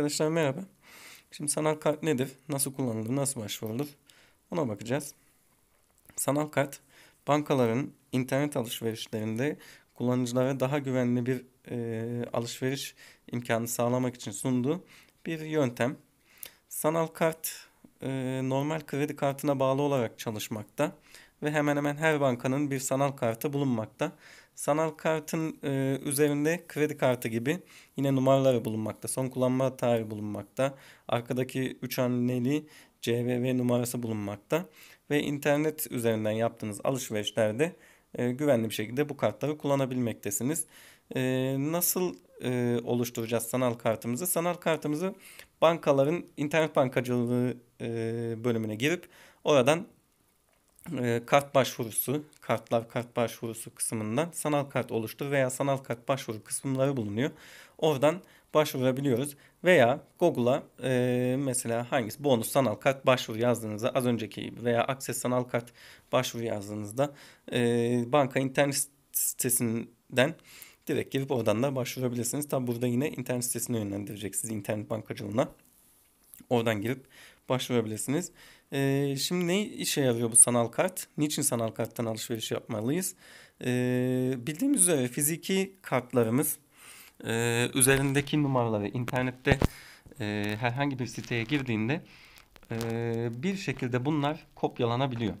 Arkadaşlar merhaba. Şimdi sanal kart nedir? Nasıl kullanılır? Nasıl başvurulur? Ona bakacağız. Sanal kart bankaların internet alışverişlerinde kullanıcılara daha güvenli bir e, alışveriş imkanı sağlamak için sunduğu bir yöntem. Sanal kart e, normal kredi kartına bağlı olarak çalışmakta ve hemen hemen her bankanın bir sanal kartı bulunmakta. Sanal kartın e, üzerinde kredi kartı gibi yine numaraları bulunmakta. Son kullanma tarihi bulunmakta. Arkadaki 3 haneli CVV numarası bulunmakta. Ve internet üzerinden yaptığınız alışverişlerde e, güvenli bir şekilde bu kartları kullanabilmektesiniz. E, nasıl e, oluşturacağız sanal kartımızı? Sanal kartımızı bankaların internet bankacılığı e, bölümüne girip oradan ee, kart başvurusu, kartlar kart başvurusu kısmından sanal kart oluştur veya sanal kart başvuru kısımları bulunuyor. Oradan başvurabiliyoruz veya Google'a e, mesela hangisi bonus sanal kart başvuru yazdığınızda az önceki veya akses sanal kart başvuru yazdığınızda e, banka internet sitesinden direkt girip oradan da başvurabilirsiniz. Tabi burada yine internet sitesine yönlendirecek internet bankacılığına. Oradan girip başvurabilirsiniz. Ee, şimdi ne işe yarıyor bu sanal kart? Niçin sanal karttan alışveriş yapmalıyız? Ee, bildiğimiz üzere fiziki kartlarımız e, üzerindeki numaraları internette e, herhangi bir siteye girdiğinde e, bir şekilde bunlar kopyalanabiliyor.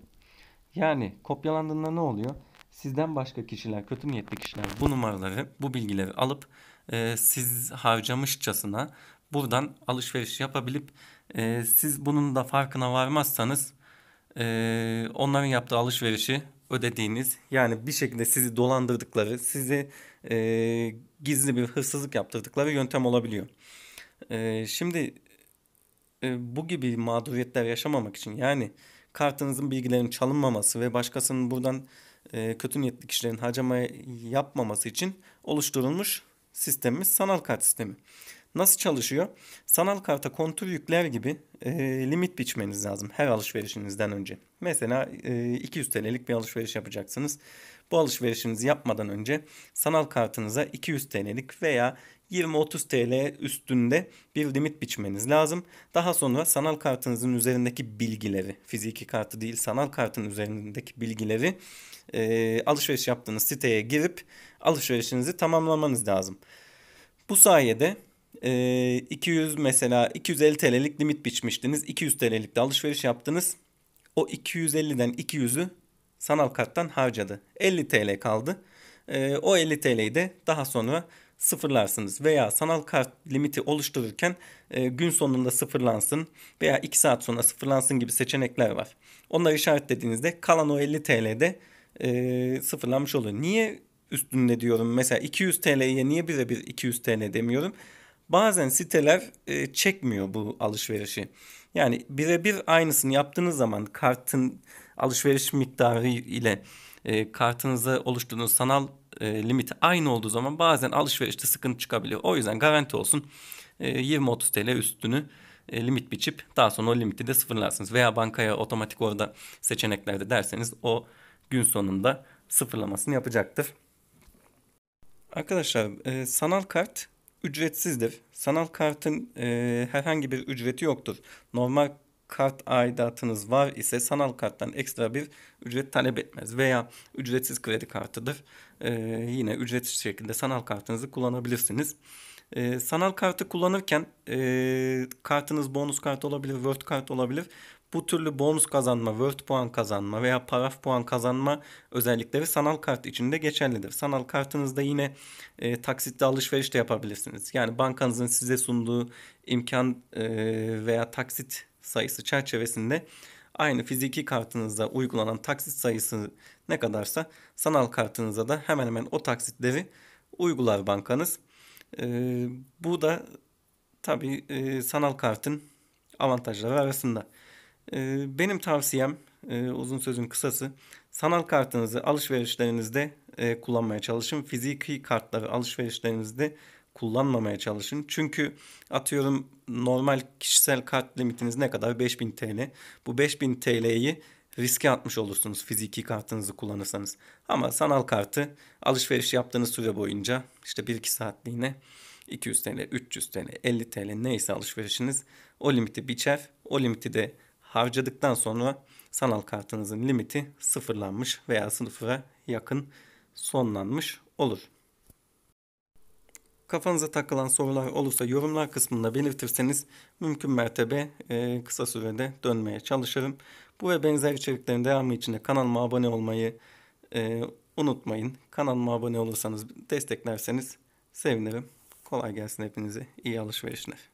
Yani kopyalandığında ne oluyor? Sizden başka kişiler, kötü niyetli kişiler bu numaraları, bu bilgileri alıp e, siz harcamışçasına buradan alışveriş yapabilip e, siz bunun da farkına varmazsanız e, onların yaptığı alışverişi ödediğiniz yani bir şekilde sizi dolandırdıkları sizi e, gizli bir hırsızlık yaptırdıkları yöntem olabiliyor. E, şimdi e, bu gibi mağduriyetler yaşamamak için yani kartınızın bilgilerinin çalınmaması ve başkasının buradan e, kötü niyetli kişilerin harcama yapmaması için oluşturulmuş sistemimiz sanal kart sistemi. Nasıl çalışıyor? Sanal karta kontur yükler gibi e, limit biçmeniz lazım her alışverişinizden önce. Mesela e, 200 TL'lik bir alışveriş yapacaksınız. Bu alışverişinizi yapmadan önce sanal kartınıza 200 TL'lik veya 20-30 TL üstünde bir limit biçmeniz lazım. Daha sonra sanal kartınızın üzerindeki bilgileri, fiziki kartı değil sanal kartın üzerindeki bilgileri e, alışveriş yaptığınız siteye girip alışverişinizi tamamlamanız lazım. Bu sayede e, ee, 200 mesela 250 TL'lik limit biçmiştiniz. 200 TL'lik de alışveriş yaptınız. O 250'den 200'ü sanal karttan harcadı. 50 TL kaldı. E, o 50 TL'yi de daha sonra sıfırlarsınız veya sanal kart limiti oluştururken e, gün sonunda sıfırlansın veya 2 saat sonra sıfırlansın gibi seçenekler var. Onları işaretlediğinizde kalan o 50 TL'de e, sıfırlanmış oluyor. Niye üstünde diyorum mesela 200 TL'ye niye birebir 200 TL demiyorum? bazen siteler e, çekmiyor bu alışverişi. Yani birebir aynısını yaptığınız zaman kartın alışveriş miktarı ile e, kartınıza oluşturduğunuz sanal e, limit aynı olduğu zaman bazen alışverişte sıkıntı çıkabiliyor. O yüzden garanti olsun e, 20-30 TL üstünü e, limit biçip daha sonra o limiti de sıfırlarsınız. Veya bankaya otomatik orada seçeneklerde derseniz o gün sonunda sıfırlamasını yapacaktır. Arkadaşlar e, sanal kart ücretsizdir. Sanal kartın e, herhangi bir ücreti yoktur. Normal kart aidatınız var ise sanal karttan ekstra bir ücret talep etmez veya ücretsiz kredi kartıdır. E, yine ücretsiz şekilde sanal kartınızı kullanabilirsiniz. E, sanal kartı kullanırken e, kartınız bonus kart olabilir, word kart olabilir bu türlü bonus kazanma, word puan kazanma veya paraf puan kazanma özellikleri sanal kart içinde geçerlidir. Sanal kartınızda yine e, taksitli alışveriş de yapabilirsiniz. Yani bankanızın size sunduğu imkan e, veya taksit sayısı çerçevesinde aynı fiziki kartınızda uygulanan taksit sayısı ne kadarsa sanal kartınıza da hemen hemen o taksitleri uygular bankanız. E, bu da tabii e, sanal kartın avantajları arasında. Ee, benim tavsiyem e, uzun sözün kısası sanal kartınızı alışverişlerinizde e, kullanmaya çalışın. Fiziki kartları alışverişlerinizde kullanmamaya çalışın. Çünkü atıyorum normal kişisel kart limitiniz ne kadar? 5000 TL. Bu 5000 TL'yi riske atmış olursunuz fiziki kartınızı kullanırsanız. Ama sanal kartı alışveriş yaptığınız süre boyunca işte 1-2 saatliğine 200 TL, 300 TL, 50 TL neyse alışverişiniz o limiti biçer. O limiti de harcadıktan sonra sanal kartınızın limiti sıfırlanmış veya sıfıra yakın sonlanmış olur. Kafanıza takılan sorular olursa yorumlar kısmında belirtirseniz mümkün mertebe e, kısa sürede dönmeye çalışırım. Bu ve benzer içeriklerin devamı için de kanalıma abone olmayı e, unutmayın. Kanalıma abone olursanız desteklerseniz sevinirim. Kolay gelsin hepinize. İyi alışverişler.